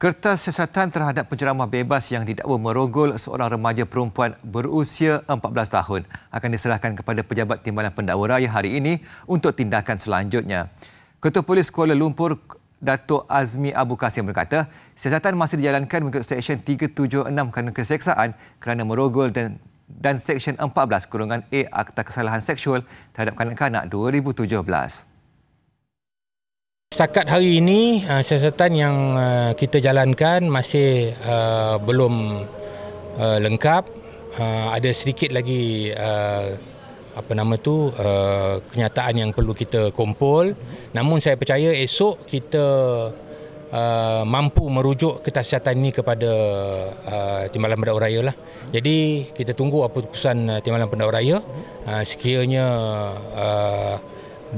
Kertas siasatan terhadap penceramah bebas yang didakwa merogol seorang remaja perempuan berusia 14 tahun akan diserahkan kepada Pejabat Timbalan Pendakwa Raya hari ini untuk tindakan selanjutnya. Ketua Polis Kuala Lumpur Datuk Azmi Abu Kasim berkata, siasatan masih dijalankan mengikut Seksyen 376 kerana keseksaan kerana merogol dan dan Seksyen 14 kurungan A Akta Kesalahan Seksual terhadap Kanak-Kanak 2017. Setakat hari ini uh, siasatan yang uh, kita jalankan masih uh, belum uh, lengkap. Uh, ada sedikit lagi uh, apa nama tu uh, kenyataan yang perlu kita kumpul. Namun saya percaya esok kita Uh, mampu merujuk kertas siasatan ini kepada uh, Timbalan Pendakwa Raya lah. Jadi kita tunggu apa keputusan uh, Timbalan Pendakwa Raya uh, sekiranya uh,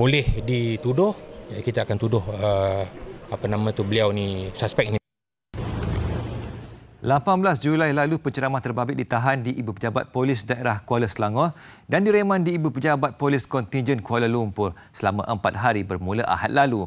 boleh dituduh Ya, kita akan tuduh uh, apa nama tu beliau ni suspek ni. 18 Julai lalu penceramah terbabit ditahan di Ibu Pejabat Polis Daerah Kuala Selangor dan direman di Ibu Pejabat Polis Kontingen Kuala Lumpur selama 4 hari bermula Ahad lalu.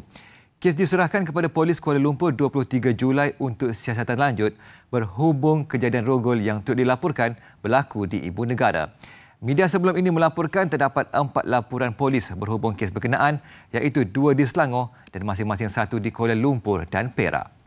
Kes diserahkan kepada Polis Kuala Lumpur 23 Julai untuk siasatan lanjut berhubung kejadian rogol yang turut dilaporkan berlaku di ibu negara. Media sebelum ini melaporkan terdapat empat laporan polis berhubung kes berkenaan iaitu dua di Selangor dan masing-masing satu di Kuala Lumpur dan Perak.